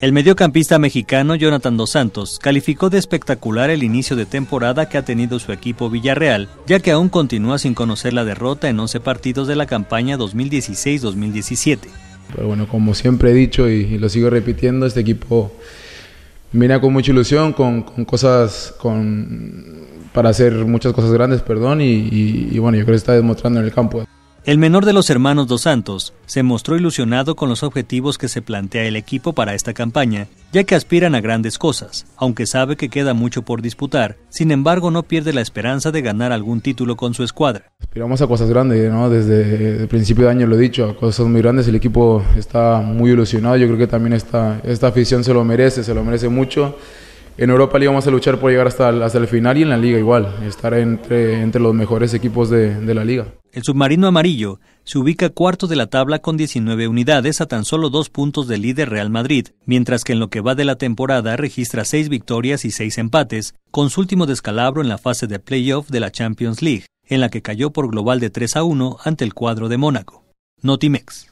El mediocampista mexicano Jonathan Dos Santos calificó de espectacular el inicio de temporada que ha tenido su equipo Villarreal, ya que aún continúa sin conocer la derrota en 11 partidos de la campaña 2016-2017. Pero bueno, como siempre he dicho y, lo sigo repitiendo, este equipo viene con mucha ilusión, con, cosas, con, para hacer muchas cosas grandes, perdón, y, y bueno, yo creo que está demostrando en el campo. El menor de los hermanos Dos Santos se mostró ilusionado con los objetivos que se plantea el equipo para esta campaña, ya que aspiran a grandes cosas, aunque sabe que queda mucho por disputar, sin embargo no pierde la esperanza de ganar algún título con su escuadra. Aspiramos a cosas grandes, ¿no? desde el principio de año lo he dicho, a cosas muy grandes, el equipo está muy ilusionado, yo creo que también esta, esta afición se lo merece, se lo merece mucho. En Europa le vamos a luchar por llegar hasta el, final y en la liga igual, estar entre, entre los mejores equipos de la liga. El submarino amarillo se ubica cuarto de la tabla con 19 unidades a tan solo dos puntos del líder Real Madrid, mientras que en lo que va de la temporada registra seis victorias y seis empates, con su último descalabro en la fase de playoff de la Champions League, en la que cayó por global de 3 a 1 ante el cuadro de Mónaco. Notimex.